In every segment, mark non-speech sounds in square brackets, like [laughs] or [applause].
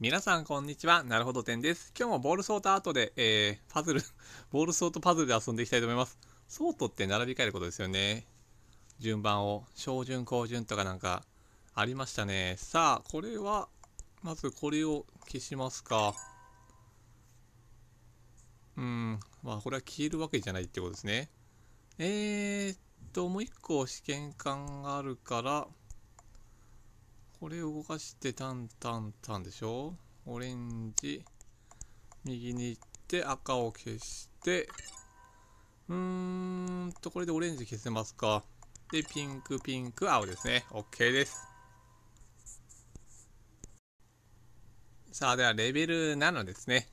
皆さんこんにちは。なるほど点です。今日もボールソートアートで、えー、パズル、[laughs] ボールソートパズルで遊んでいきたいと思います。ソートって並び替えることですよね。順番を、小順、高順とかなんかありましたね。さあ、これは、まずこれを消しますか。うん、まあこれは消えるわけじゃないってことですね。えーっと、もう一個試験管があるから、これを動かしてタンタンタンでしょオレンジ右に行って赤を消してうーんとこれでオレンジ消せますかでピンクピンク青ですね OK ですさあではレベル7ですね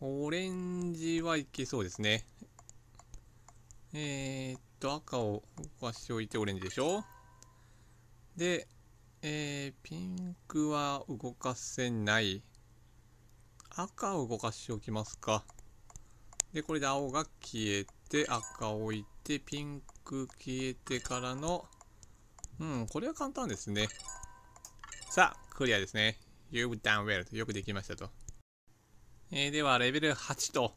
オレンジはいけそうですねえー、っと赤を動かしておいてオレンジでしょでえー、ピンクは動かせない。赤を動かしておきますか。で、これで青が消えて、赤を置いて、ピンク消えてからの、うん、これは簡単ですね。さあ、クリアですね。You've done well と。よくできましたと。えー、では、レベル8と。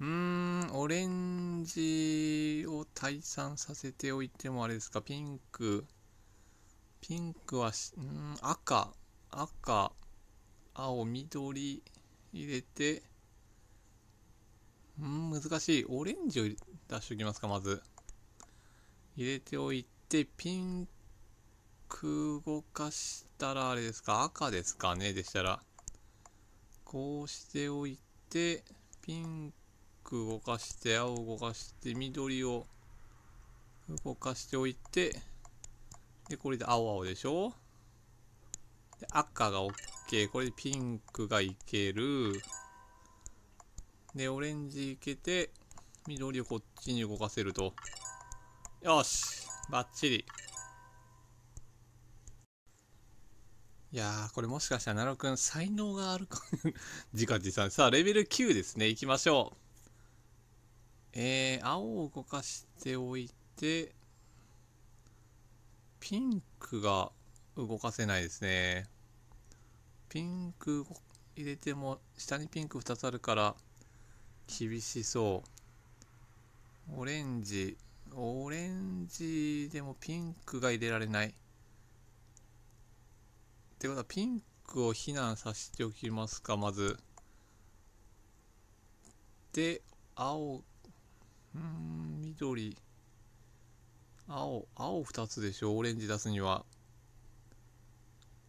うーん、オレンジを退散させておいてもあれですか、ピンク。ピンクはし、ん赤、赤、青、緑入れて、ん難しい。オレンジを出しておきますか、まず。入れておいて、ピンク動かしたら、あれですか、赤ですかね、でしたら。こうしておいて、ピンク動かして、青動かして、緑を動かしておいて、で、これで青青でしょで、赤が OK。これでピンクがいける。で、オレンジいけて、緑をこっちに動かせると。よしバッチリいやー、これもしかしたら奈良くん才能があるかじかじさん。さあ、レベル9ですね。行きましょう。えー、青を動かしておいて、ピンクが動かせないですね。ピンク入れても下にピンク2つあるから厳しそう。オレンジ。オレンジでもピンクが入れられない。ってことはピンクを避難させておきますか、まず。で、青、うん、緑。青、青2つでしょ、オレンジ出すには。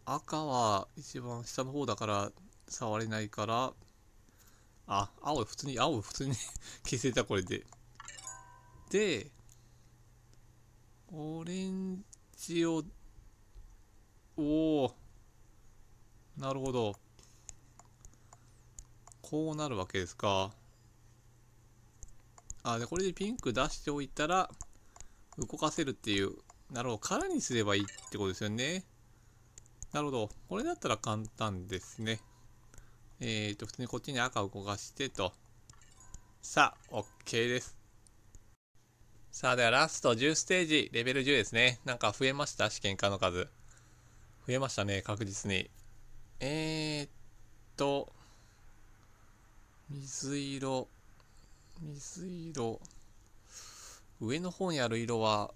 赤は一番下の方だから触れないから、あ、青普通に、青普通に [laughs] 消せた、これで。で、オレンジを、おおなるほど。こうなるわけですか。あ、で、これでピンク出しておいたら、動かせるっていう、なるほど、空にすればいいってことですよね。なるほど、これだったら簡単ですね。えっ、ー、と、普通にこっちに赤を動かしてと。さあ、OK です。さあ、ではラスト10ステージ、レベル10ですね。なんか増えました試験科の数。増えましたね、確実に。えー、っと、水色、水色。上の方にある色は、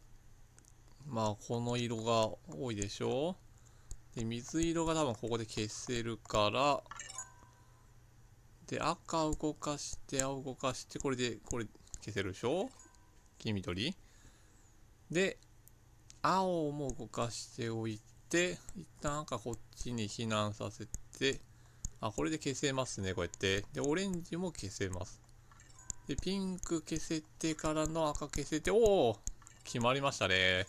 まあこの色が多いでしょで、水色が多分ここで消せるから、で、赤を動かして、青を動かして、これで、これ消せるでしょ黄緑。で、青も動かしておいて、一旦赤こっちに避難させて、あ、これで消せますね、こうやって。で、オレンジも消せます。で、ピンク消せてからの赤消せて、おお決まりましたね。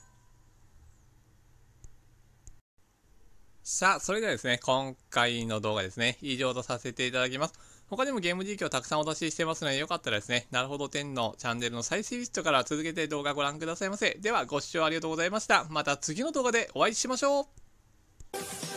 さあ、それではですね、今回の動画ですね、以上とさせていただきます。他にもゲーム実況たくさんお出ししてますので、よかったらですね、なるほど10のチャンネルの再生リストから続けて動画ご覧くださいませ。では、ご視聴ありがとうございました。また次の動画でお会いしましょう